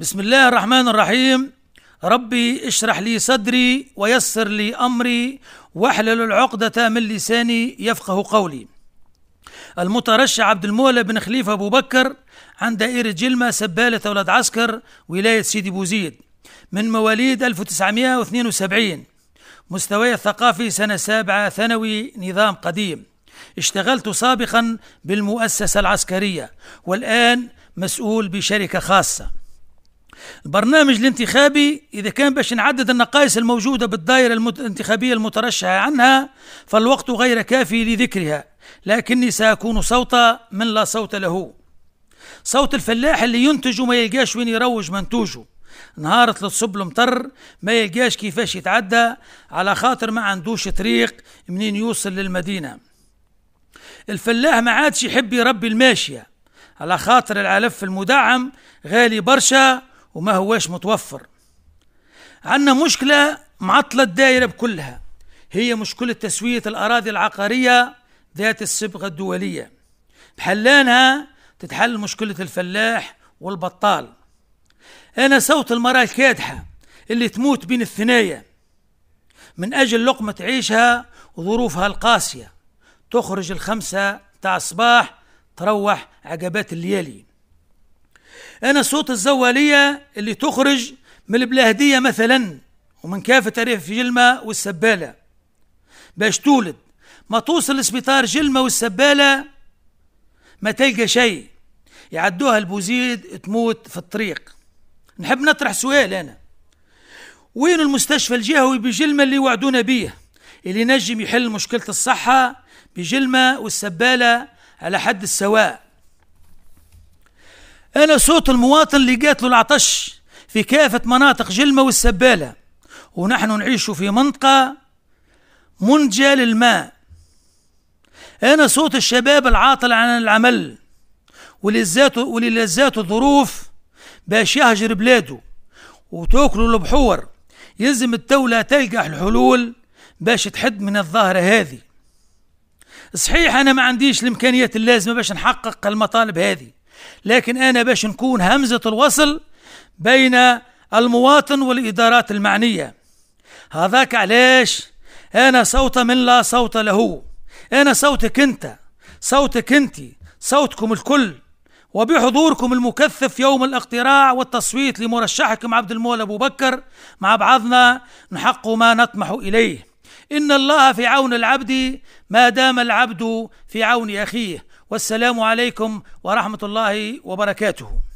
بسم الله الرحمن الرحيم ربي اشرح لي صدري ويسر لي امري واحلل العقدة من لساني يفقه قولي. المترشح عبد المولى بن خليفة أبو بكر عن دائرة جلمة سبالة أولاد عسكر ولاية سيدي بوزيد من مواليد 1972 مستواي الثقافي سنة سابعة ثانوي نظام قديم اشتغلت سابقا بالمؤسسة العسكرية والآن مسؤول بشركة خاصة البرنامج الانتخابي إذا كان باش نعدد النقائص الموجودة بالدائرة الانتخابية المترشحة عنها فالوقت غير كافي لذكرها لكني سأكون صوتا من لا صوت له صوت الفلاح اللي ينتج وما يلقاش وين يروج منتوجه نهار تصب المطر ما يلقاش كيفاش يتعدى على خاطر ما عندوش طريق منين يوصل للمدينة الفلاح ما عادش يحب يربي الماشية على خاطر العلف المدعم غالي برشا وما هواش متوفر عندنا مشكلة معطلة الدائرة بكلها هي مشكلة تسوية الأراضي العقارية ذات الصبغة الدولية بحلانها تتحل مشكلة الفلاح والبطال أنا صوت المرأة الكادحة اللي تموت بين الثنايا من أجل لقمة عيشها وظروفها القاسية تخرج الخمسة تاع الصباح تروح عقبات الليالي انا صوت الزواليه اللي تخرج من البلاهديه مثلا ومن كافه تاريخ جلمه والسباله باش تولد ما توصل لسبيطار جلمه والسباله ما تلقى شيء يعدوها البوزيد تموت في الطريق نحب نطرح سؤال انا وين المستشفى الجهوي بجلمه اللي وعدونا بيه اللي نجم يحل مشكله الصحه بجلمه والسباله على حد السواء أنا صوت المواطن اللي قاتل العطش في كافة مناطق جلمة والسبالة ونحن نعيش في منطقة منجى للماء أنا صوت الشباب العاطل عن العمل واللي لزاته الظروف باش يهجر بلاده وتاكلوا البحور يلزم الدولة تلقح الحلول باش تحد من الظاهرة هذه صحيح أنا ما عنديش الإمكانيات اللازمة باش نحقق المطالب هذه لكن أنا باش نكون همزة الوصل بين المواطن والإدارات المعنية هذاك علاش أنا صوت من لا صوت له أنا صوتك أنت صوتك أنت صوتكم الكل وبحضوركم المكثف يوم الاقتراع والتصويت لمرشحكم عبد المولى أبو بكر مع بعضنا نحق ما نطمح إليه إن الله في عون العبد ما دام العبد في عون أخيه والسلام عليكم ورحمة الله وبركاته